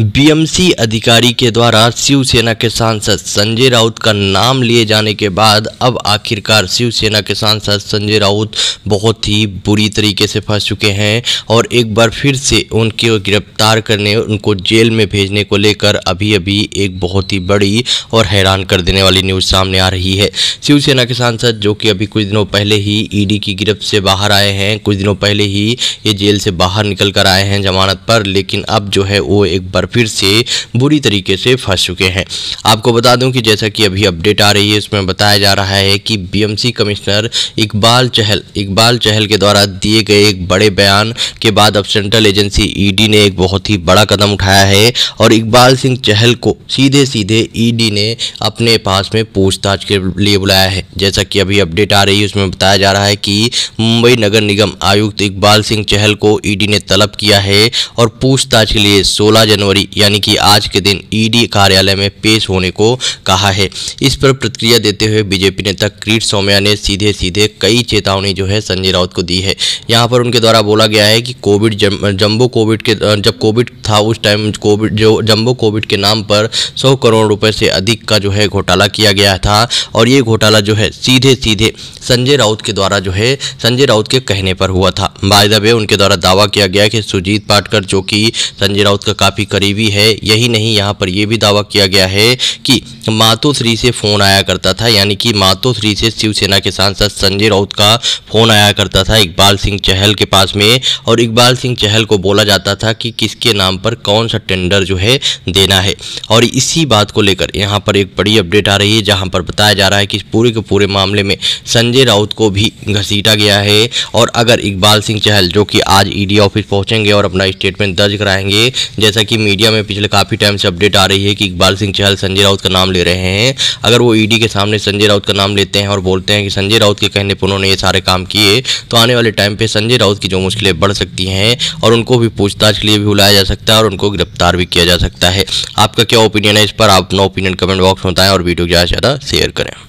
BMC अधिकारी के द्वारा शिवसेना के सांसद संजय राउत का नाम लिए जाने के बाद अब आखिरकार शिवसेना के सांसद संजय राउत बहुत ही बुरी तरीके से फंस चुके हैं और एक बार फिर से उनके गिरफ्तार करने उनको जेल में भेजने को लेकर अभी अभी एक बहुत ही बड़ी और हैरान कर देने वाली न्यूज़ सामने आ रही है शिवसेना के सांसद जो कि अभी कुछ दिनों पहले ही ईडी की गिरफ्त से बाहर आए हैं कुछ दिनों पहले ही ये जेल से बाहर निकल कर आए हैं जमानत पर लेकिन अब जो है वो एक बार फिर से बुरी तरीके से फंस चुके हैं आपको बता दूं कि जैसा कि अभी अपडेट आ रही है उसमें बताया जा रहा है कि बीएमसी कमिश्नर इकबाल चहल इकबाल चहल के द्वारा दिए गए एक बड़े बयान के बाद अब सेंट्रल एजेंसी ईडी e ने एक बहुत ही बड़ा कदम उठाया है और इकबाल सिंह चहल को सीधे सीधे e ईडी ने अपने पास में पूछताछ के लिए बुलाया है जैसा कि अभी अपडेट आ रही है उसमें बताया जा रहा है कि मुंबई नगर निगम आयुक्त इकबाल सिंह चहल को ईडी e ने तलब किया है और पूछताछ के लिए सोलह जनवरी जनवरी यानी कि आज के दिन ईडी e कार्यालय में पेश होने को कहा है इस पर प्रतिक्रिया देते हुए बीजेपी नेता क्रीट सौम्या ने सीधे सीधे कई चेतावनी जो है संजय राउत को दी है यहाँ पर उनके द्वारा बोला गया है कि कोविड जम्बो कोविड के जब कोविड था उस टाइम कोविड जो जम्बो कोविड के नाम पर सौ करोड़ रुपए से अधिक का जो है घोटाला किया गया था और ये घोटाला जो है सीधे सीधे संजय राउत के द्वारा जो है संजय राउत के कहने पर हुआ था बाय द वे उनके द्वारा दावा किया गया कि सुजीत पाटकर जो कि संजय राउत का काफ़ी करीबी है यही नहीं यहाँ पर यह भी दावा किया गया है कि मातोश्री से फ़ोन आया करता था यानी कि मातोश्री से शिवसेना के सांसद संजय राउत का फ़ोन आया करता था इकबाल सिंह चहल के पास में और इकबाल सिंह चहल को बोला जाता था कि किसके नाम पर कौन सा टेंडर जो है देना है और इसी बात को लेकर यहाँ पर एक बड़ी अपडेट आ रही है जहाँ पर बताया जा रहा है कि पूरे के पूरे मामले में संजय राउत को भी घसीटा गया है और अगर इकबाल सिंह चहल जो कि आज ईडी e ऑफिस पहुंचेंगे और अपना स्टेटमेंट दर्ज कराएंगे जैसा कि मीडिया में पिछले काफ़ी टाइम से अपडेट आ रही है कि इकबाल सिंह चहल संजय राउत का नाम ले रहे हैं अगर वो ईडी e के सामने संजय राउत का नाम लेते हैं और बोलते हैं कि संजय राउत के कहने पर उन्होंने ये सारे काम किए तो आने वाले टाइम पर संजय राउत की जो मुश्किलें बढ़ सकती हैं और उनको भी पूछताछ के लिए भी बुलाया जा सकता है और उनको गिरफ्तार भी किया जा सकता है आपका क्या ओपिनियन है इस पर आप अपना ओपिनियन कमेंट बॉक्स में बताएं और वीडियो ज़्यादा से ज़्यादा शेयर करें